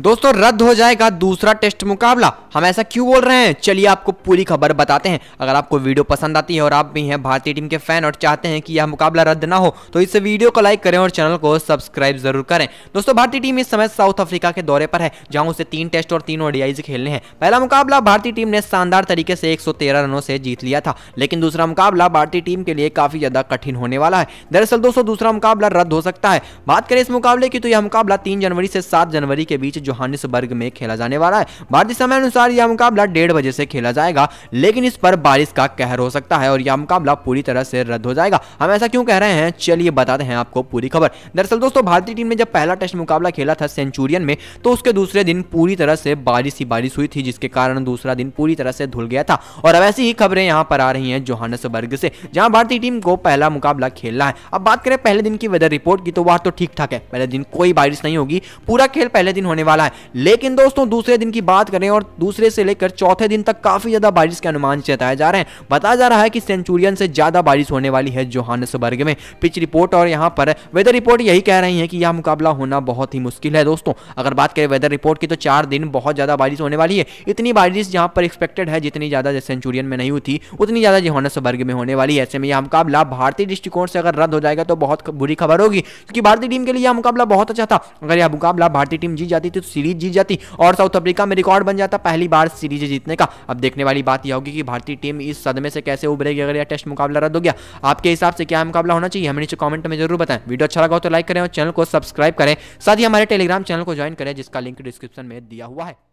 दोस्तों रद्द हो जाएगा दूसरा टेस्ट मुकाबला हम ऐसा क्यों बोल रहे हैं चलिए आपको पूरी खबर बताते हैं अगर आपको वीडियो पसंद आती है और आप भी हैं भारतीय टीम के फैन और चाहते हैं कि यह मुकाबला रद्द ना हो तो इस वीडियो को लाइक करें और चैनल को सब्सक्राइब जरूर करें दोस्तों भारतीय टीम इस समय साउथ अफ्रीका के दौरे पर है जहां उसे तीन टेस्ट और तीन ओडियाईज खेलने हैं पहला मुकाबला भारतीय टीम ने शानदार तरीके से एक रनों से जीत लिया था लेकिन दूसरा मुकाबला भारतीय टीम के लिए काफी ज्यादा कठिन होने वाला है दरअसल दोस्तों दूसरा मुकाबला रद्द हो सकता है बात करें इस मुकाबले की तो यह मुकाबला तीन जनवरी से सात जनवरी के बीच जोहानिसबर्ग में खेला जाने वाला है भारतीय समय अनुसार यह मुकाबला डेढ़ बजे से खेला जाएगा लेकिन इस पर बारिश का कहर हो सकता है और यह मुकाबला पूरी तरह से रद्द हो जाएगा हम ऐसा क्यों कह रहे हैं चलिए बताते हैं आपको पूरी खबर दरअसल दोस्तों भारतीय टीम ने जब पहला टेस्ट मुकाबला खेला था सेंचुरियन में तो उसके दूसरे दिन पूरी तरह से बारिश ही बारिश हुई थी जिसके कारण दूसरा दिन पूरी तरह से धुल गया था और अब ऐसी ही खबरें यहाँ पर आ रही हैं जोहानसबर्ग से जहाँ भारतीय टीम को पहला मुकाबला खेलना है अब बात करें पहले दिन की वेदर रिपोर्ट की तो वह तो ठीक ठाक है पहले दिन कोई बारिश नहीं होगी पूरा खेल पहले दिन होने वाला वाला है लेकिन दोस्तों दूसरे दिन की बात करें और दूसरे से लेकर चौथे दिन तक काफी ज्यादा बारिश के अनुमान जताए जा रहे हैं बताया जा रहा है कि सेंचुरियन से ज्यादा बारिश होने वाली है जोहानसबर्ग में पिच रिपोर्ट और यहाँ पर वेदर रिपोर्ट यही कह रही है कि यह मुकाबला होना बहुत ही मुश्किल है दोस्तों अगर बात करें वेदर रिपोर्ट की तो चार दिन बहुत ज्यादा बारिश होने वाली है इतनी बारिश जहां पर एक्सपेक्टेड है जितनी ज्यादा सेंचुरियन में नहीं हुई थी उतनी ज्यादा जोहानसबर्ग में होने वाली है ऐसे में यह मुकाबला भारतीय दृष्टिकोण से अगर रद्द हो जाएगा तो बहुत बुरी खबर होगी क्योंकि भारतीय टीम के लिए यह मुकाबला बहुत अच्छा था अगर यह मुकाबला भारतीय टीम जीत जाती थी तो सीरीज जीत जाती और साउथ अफ्रीका में रिकॉर्ड बन जाता पहली बार सीरीज जीतने का अब देखने वाली बात यह होगी कि भारतीय टीम इस सदमे से कैसे उभरेगी अगर यह टेस्ट मुकाबला रद्द हो गया आपके हिसाब से क्या मुकाबला होना चाहिए हमें नीचे कमेंट में जरूर बताएं वीडियो अच्छा लगा तो लाइक करें और चैनल को सब्सक्राइब करें साथ ही हमारे टेलीग्राम चैनल को ज्वाइन करें जिसका लिंक डिस्क्रिप्शन में दिया हुआ है